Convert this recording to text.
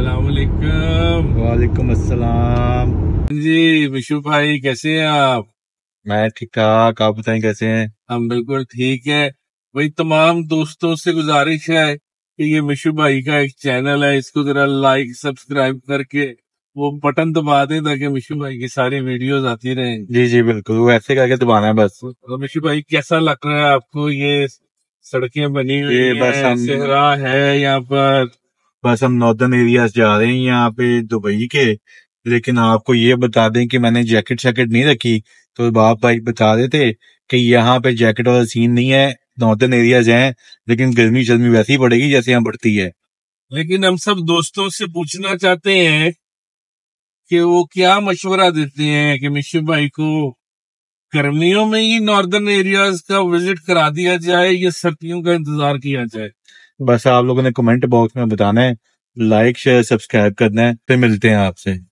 अस्सलाम वालेकुम जी विशु भाई कैसे हैं आप मैं ठीक ठाक आप बताएं कैसे हैं हम बिल्कुल ठीक है वही तमाम दोस्तों से गुजारिश है कि ये मिशु भाई का एक चैनल है इसको जरा लाइक सब्सक्राइब करके वो बटन दबा दें ताकि मिशु भाई की सारी वीडियोस आती रहें जी जी बिल्कुल वो ऐसे करके दबाना है बस तो मिशु भाई कैसा लग रहा है आपको ये सड़कें बनी हुई है हम... है यहाँ पर बस हम नॉर्दर्न एरियाज जा रहे हैं यहाँ पे दुबई के लेकिन आपको ये बता दें कि मैंने जैकेट शैकेट नहीं रखी तो बाप भाई बता रहे थे कि यहाँ पे जैकेट वाला सीन नहीं है नॉर्दर्न एरियाज हैं लेकिन गर्मी शर्मी वैसी पड़ेगी जैसे यहाँ बढ़ती है लेकिन हम सब दोस्तों से पूछना चाहते हैं कि वो क्या मशवरा देते हैं कि मिश्र भाई को गर्मियों में ही नॉर्दर्न एरियाज का विजिट करा दिया जाए या सर्दियों का इंतजार किया जाए बस आप लोगों ने कमेंट बॉक्स में बताना है लाइक शेयर सब्सक्राइब करना है फिर मिलते हैं आपसे